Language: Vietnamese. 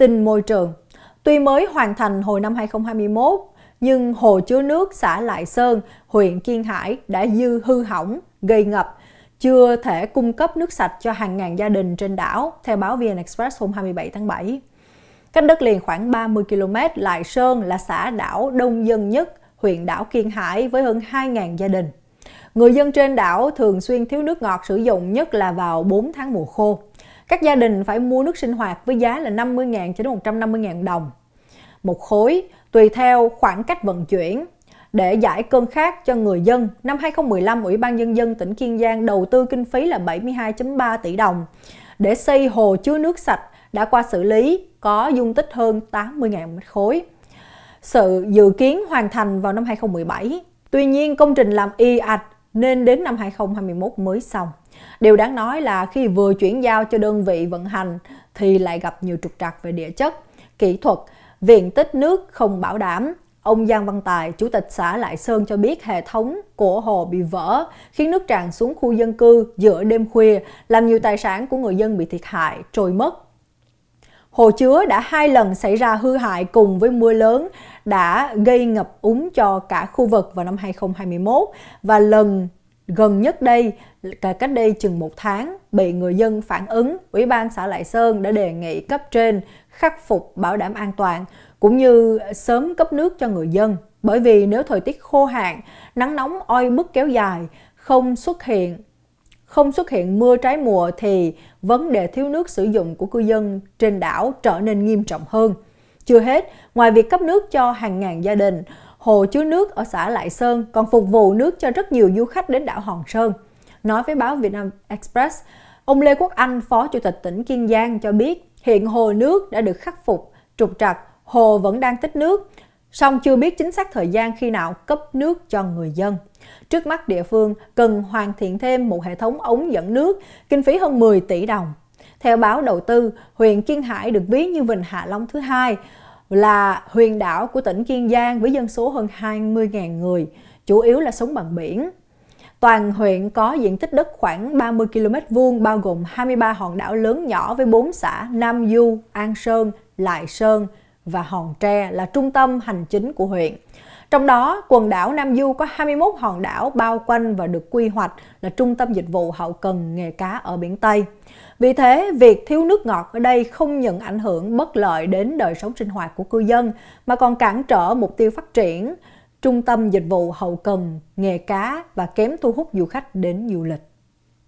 Tin môi trường Tuy mới hoàn thành hồi năm 2021, nhưng hồ chứa nước xã Lại Sơn, huyện Kiên Hải đã dư hư hỏng, gây ngập, chưa thể cung cấp nước sạch cho hàng ngàn gia đình trên đảo, theo báo VN Express hôm 27 tháng 7. Cách đất liền khoảng 30 km, Lại Sơn là xã đảo đông dân nhất huyện đảo Kiên Hải với hơn 2.000 gia đình. Người dân trên đảo thường xuyên thiếu nước ngọt sử dụng nhất là vào 4 tháng mùa khô. Các gia đình phải mua nước sinh hoạt với giá là 50.000 cho đến 150.000 đồng một khối tùy theo khoảng cách vận chuyển. Để giải cơn khát cho người dân, năm 2015, Ủy ban Nhân dân tỉnh Kiên Giang đầu tư kinh phí là 72.3 tỷ đồng để xây hồ chứa nước sạch đã qua xử lý có dung tích hơn 80.000 mét khối. Sự dự kiến hoàn thành vào năm 2017. Tuy nhiên, công trình làm y ạch nên đến năm 2021 mới xong. Điều đáng nói là khi vừa chuyển giao cho đơn vị vận hành thì lại gặp nhiều trục trặc về địa chất, kỹ thuật, viện tích nước không bảo đảm. Ông Giang Văn Tài, Chủ tịch xã Lại Sơn cho biết hệ thống của hồ bị vỡ, khiến nước tràn xuống khu dân cư giữa đêm khuya, làm nhiều tài sản của người dân bị thiệt hại, trôi mất Hồ chứa đã hai lần xảy ra hư hại cùng với mưa lớn đã gây ngập úng cho cả khu vực vào năm 2021 và lần gần nhất đây cách đây chừng một tháng bị người dân phản ứng ủy ban xã lại sơn đã đề nghị cấp trên khắc phục bảo đảm an toàn cũng như sớm cấp nước cho người dân bởi vì nếu thời tiết khô hạn nắng nóng oi bức kéo dài không xuất hiện không xuất hiện mưa trái mùa thì vấn đề thiếu nước sử dụng của cư dân trên đảo trở nên nghiêm trọng hơn. Chưa hết, ngoài việc cấp nước cho hàng ngàn gia đình, hồ chứa nước ở xã Lại Sơn còn phục vụ nước cho rất nhiều du khách đến đảo Hòn Sơn. Nói với báo Vietnam Express, ông Lê Quốc Anh, Phó Chủ tịch tỉnh Kiên Giang cho biết hiện hồ nước đã được khắc phục trục trặc, hồ vẫn đang tích nước, song chưa biết chính xác thời gian khi nào cấp nước cho người dân. Trước mắt địa phương cần hoàn thiện thêm một hệ thống ống dẫn nước, kinh phí hơn 10 tỷ đồng. Theo báo đầu tư, huyện Kiên Hải được ví như Vịnh Hạ Long thứ hai, là huyền đảo của tỉnh Kiên Giang với dân số hơn 20.000 người, chủ yếu là sống bằng biển. Toàn huyện có diện tích đất khoảng 30 km vuông bao gồm 23 hòn đảo lớn nhỏ với 4 xã Nam Du, An Sơn, Lại Sơn, và Hòn Tre là trung tâm hành chính của huyện. Trong đó, quần đảo Nam Du có 21 hòn đảo bao quanh và được quy hoạch là trung tâm dịch vụ hậu cần nghề cá ở biển Tây. Vì thế, việc thiếu nước ngọt ở đây không những ảnh hưởng bất lợi đến đời sống sinh hoạt của cư dân, mà còn cản trở mục tiêu phát triển, trung tâm dịch vụ hậu cần, nghề cá và kém thu hút du khách đến du lịch.